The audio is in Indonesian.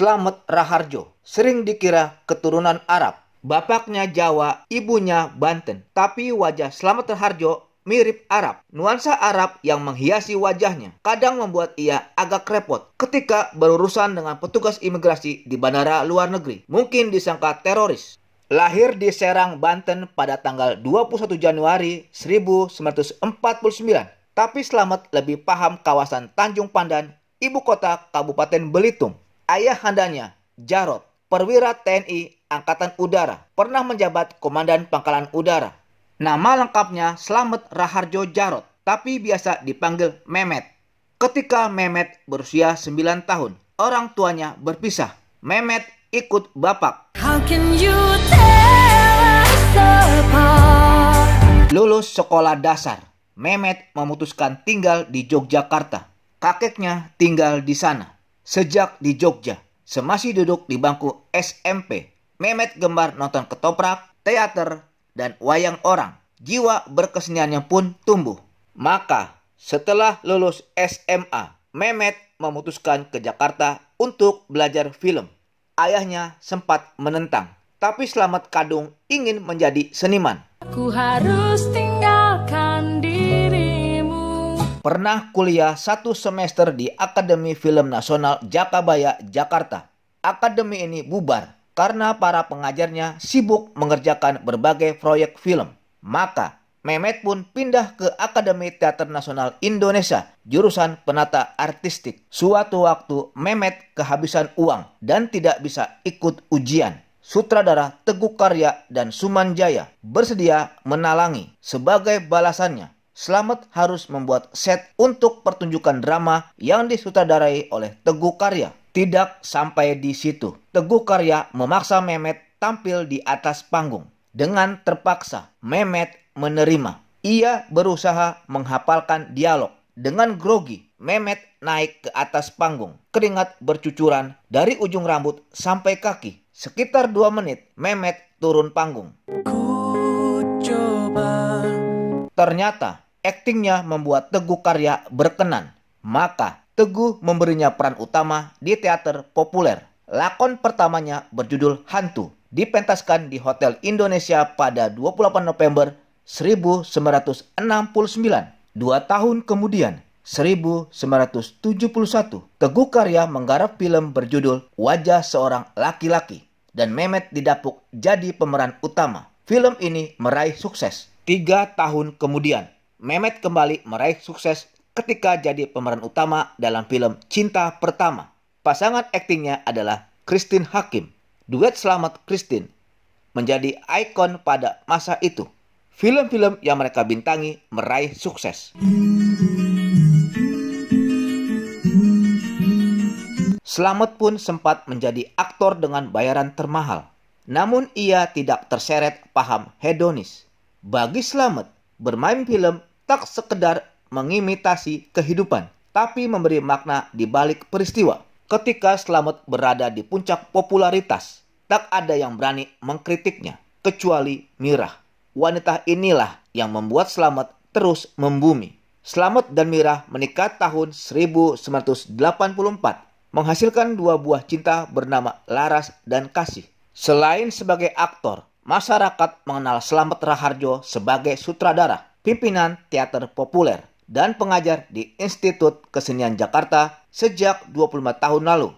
Slamet Raharjo, sering dikira keturunan Arab. Bapaknya Jawa, ibunya Banten. Tapi wajah Slamet Raharjo mirip Arab. Nuansa Arab yang menghiasi wajahnya kadang membuat ia agak repot ketika berurusan dengan petugas imigrasi di bandara luar negeri. Mungkin disangka teroris. Lahir di Serang, Banten pada tanggal 21 Januari 1949. Tapi Selamat lebih paham kawasan Tanjung Pandan, ibu kota Kabupaten Belitung. Ayahandanya, Jarod, perwira TNI Angkatan Udara, pernah menjabat Komandan Pangkalan Udara. Nama lengkapnya Slamet Raharjo Jarod, tapi biasa dipanggil Memet. Ketika Memet berusia 9 tahun, orang tuanya berpisah. Memet ikut bapak. Lulus sekolah dasar, Memet memutuskan tinggal di Yogyakarta. Kakeknya tinggal di sana. Sejak di Jogja, semasih duduk di bangku SMP, Mehmet gemar nonton ketoprak, teater, dan wayang orang. Jiwa berkeseniannya pun tumbuh. Maka, setelah lulus SMA, Mehmet memutuskan ke Jakarta untuk belajar film. Ayahnya sempat menentang, tapi Selamat Kadung ingin menjadi seniman. Ku harus tinggal Pernah kuliah satu semester di Akademi Film Nasional Jakabaya, Jakarta. Akademi ini bubar karena para pengajarnya sibuk mengerjakan berbagai proyek film. Maka, Mehmet pun pindah ke Akademi Teater Nasional Indonesia, jurusan penata artistik. Suatu waktu, Mehmet kehabisan uang dan tidak bisa ikut ujian sutradara Teguh Karya dan Suman Jaya bersedia menalangi. Sebagai balasannya, Selamat harus membuat set untuk pertunjukan drama yang disutradarai oleh Teguh Karya. Tidak sampai di situ. Teguh Karya memaksa Mehmet tampil di atas panggung. Dengan terpaksa, Mehmet menerima. Ia berusaha menghafalkan dialog. Dengan grogi, Mehmet naik ke atas panggung. Keringat bercucuran dari ujung rambut sampai kaki. Sekitar dua menit, Mehmet turun panggung. Ternyata aktingnya membuat Teguh Karya berkenan. Maka Teguh memberinya peran utama di teater populer. Lakon pertamanya berjudul Hantu dipentaskan di Hotel Indonesia pada 28 November 1969. Dua tahun kemudian, 1971, Teguh Karya menggarap film berjudul Wajah Seorang Laki-Laki dan Mehmet didapuk jadi pemeran utama. Film ini meraih sukses Tiga tahun kemudian, Mehmet kembali meraih sukses ketika jadi pemeran utama dalam film Cinta Pertama. Pasangan aktingnya adalah Christine Hakim. Duet Selamat Christine menjadi ikon pada masa itu. Film-film yang mereka bintangi meraih sukses. Selamat pun sempat menjadi aktor dengan bayaran termahal. Namun ia tidak terseret paham hedonis bagi Slamet, bermain film tak sekedar mengimitasi kehidupan, tapi memberi makna di balik peristiwa. Ketika Slamet berada di puncak popularitas, tak ada yang berani mengkritiknya, kecuali Mirah. Wanita inilah yang membuat Slamet terus membumi. Slamet dan Mirah menikah tahun 1984, menghasilkan dua buah cinta bernama Laras dan Kasih. Selain sebagai aktor, masyarakat mengenal Slamet Raharjo sebagai sutradara, pimpinan teater populer, dan pengajar di Institut Kesenian Jakarta sejak 25 tahun lalu.